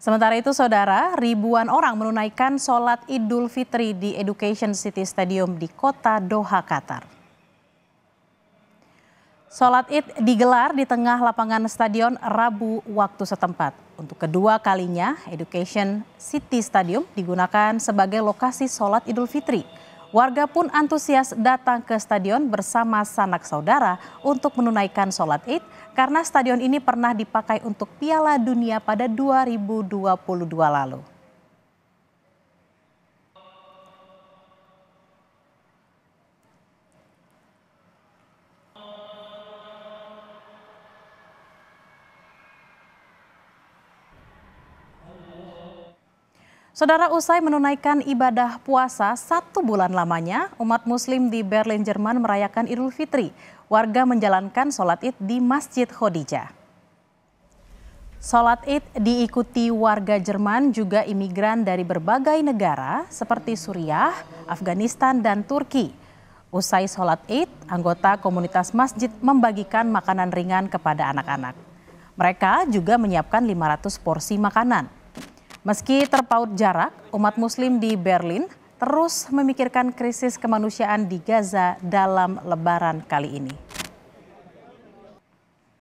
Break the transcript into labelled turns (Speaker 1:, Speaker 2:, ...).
Speaker 1: Sementara itu saudara, ribuan orang menunaikan sholat idul fitri di Education City Stadium di kota Doha, Qatar. Sholat Id digelar di tengah lapangan stadion Rabu waktu setempat. Untuk kedua kalinya, Education City Stadium digunakan sebagai lokasi sholat Idul Fitri. Warga pun antusias datang ke stadion bersama sanak saudara untuk menunaikan sholat id karena stadion ini pernah dipakai untuk Piala Dunia pada 2022 lalu. Saudara usai menunaikan ibadah puasa satu bulan lamanya, umat muslim di Berlin, Jerman merayakan Idul Fitri. Warga menjalankan sholat id di Masjid Khadijah. Sholat id diikuti warga Jerman juga imigran dari berbagai negara seperti Suriah, Afghanistan, dan Turki. Usai sholat id, anggota komunitas masjid membagikan makanan ringan kepada anak-anak. Mereka juga menyiapkan 500 porsi makanan. Meski terpaut jarak, umat muslim di Berlin terus memikirkan krisis kemanusiaan di Gaza dalam lebaran kali ini.